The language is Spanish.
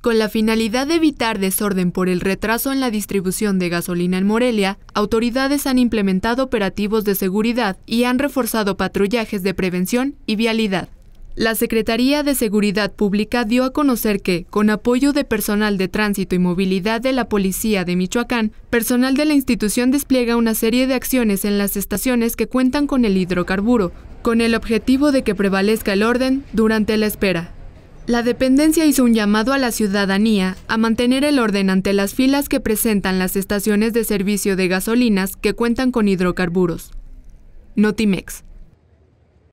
Con la finalidad de evitar desorden por el retraso en la distribución de gasolina en Morelia, autoridades han implementado operativos de seguridad y han reforzado patrullajes de prevención y vialidad. La Secretaría de Seguridad Pública dio a conocer que, con apoyo de personal de tránsito y movilidad de la Policía de Michoacán, personal de la institución despliega una serie de acciones en las estaciones que cuentan con el hidrocarburo, con el objetivo de que prevalezca el orden durante la espera. La dependencia hizo un llamado a la ciudadanía a mantener el orden ante las filas que presentan las estaciones de servicio de gasolinas que cuentan con hidrocarburos. Notimex.